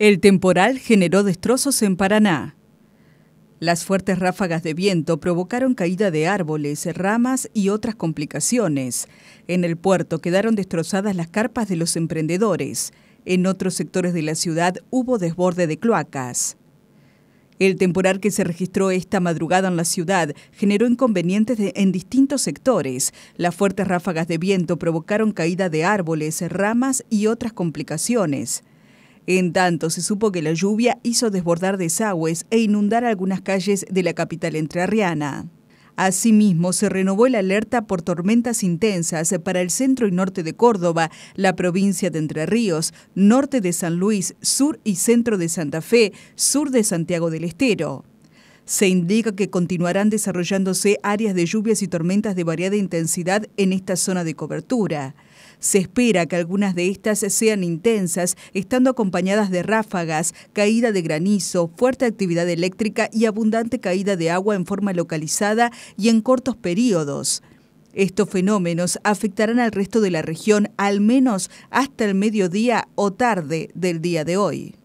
El temporal generó destrozos en Paraná. Las fuertes ráfagas de viento provocaron caída de árboles, ramas y otras complicaciones. En el puerto quedaron destrozadas las carpas de los emprendedores. En otros sectores de la ciudad hubo desborde de cloacas. El temporal que se registró esta madrugada en la ciudad generó inconvenientes en distintos sectores. Las fuertes ráfagas de viento provocaron caída de árboles, ramas y otras complicaciones. En tanto, se supo que la lluvia hizo desbordar desagües e inundar algunas calles de la capital entrerriana. Asimismo, se renovó la alerta por tormentas intensas para el centro y norte de Córdoba, la provincia de Entre Ríos, norte de San Luis, sur y centro de Santa Fe, sur de Santiago del Estero. Se indica que continuarán desarrollándose áreas de lluvias y tormentas de variada intensidad en esta zona de cobertura. Se espera que algunas de estas sean intensas, estando acompañadas de ráfagas, caída de granizo, fuerte actividad eléctrica y abundante caída de agua en forma localizada y en cortos periodos. Estos fenómenos afectarán al resto de la región al menos hasta el mediodía o tarde del día de hoy.